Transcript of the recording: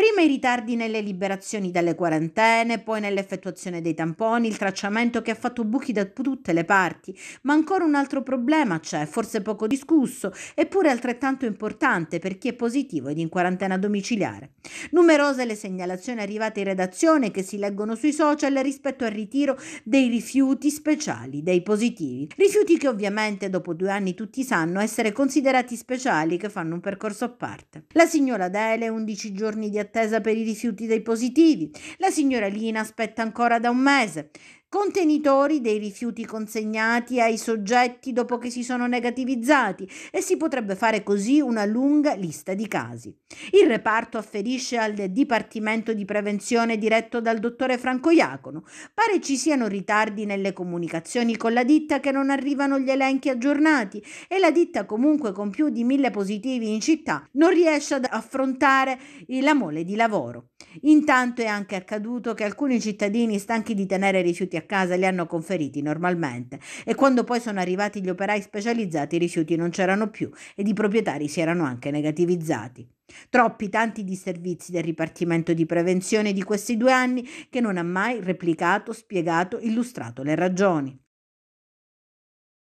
При Prima i ritardi nelle liberazioni dalle quarantene, poi nell'effettuazione dei tamponi, il tracciamento che ha fatto buchi da tutte le parti, ma ancora un altro problema c'è, forse poco discusso, eppure altrettanto importante per chi è positivo ed in quarantena domiciliare. Numerose le segnalazioni arrivate in redazione che si leggono sui social rispetto al ritiro dei rifiuti speciali dei positivi, rifiuti che ovviamente dopo due anni tutti sanno essere considerati speciali che fanno un percorso a parte. La signora Dele 11 giorni di attesa spesa per i rifiuti dei positivi. La signora Lina aspetta ancora da un mese contenitori dei rifiuti consegnati ai soggetti dopo che si sono negativizzati e si potrebbe fare così una lunga lista di casi. Il reparto afferisce al Dipartimento di Prevenzione diretto dal dottore Franco Iacono. Pare ci siano ritardi nelle comunicazioni con la ditta che non arrivano gli elenchi aggiornati e la ditta comunque con più di mille positivi in città non riesce ad affrontare la mole di lavoro. Intanto è anche accaduto che alcuni cittadini stanchi di tenere i rifiuti a casa li hanno conferiti normalmente e quando poi sono arrivati gli operai specializzati i rifiuti non c'erano più ed i proprietari si erano anche negativizzati. Troppi tanti disservizi del Dipartimento di Prevenzione di questi due anni che non ha mai replicato, spiegato, illustrato le ragioni.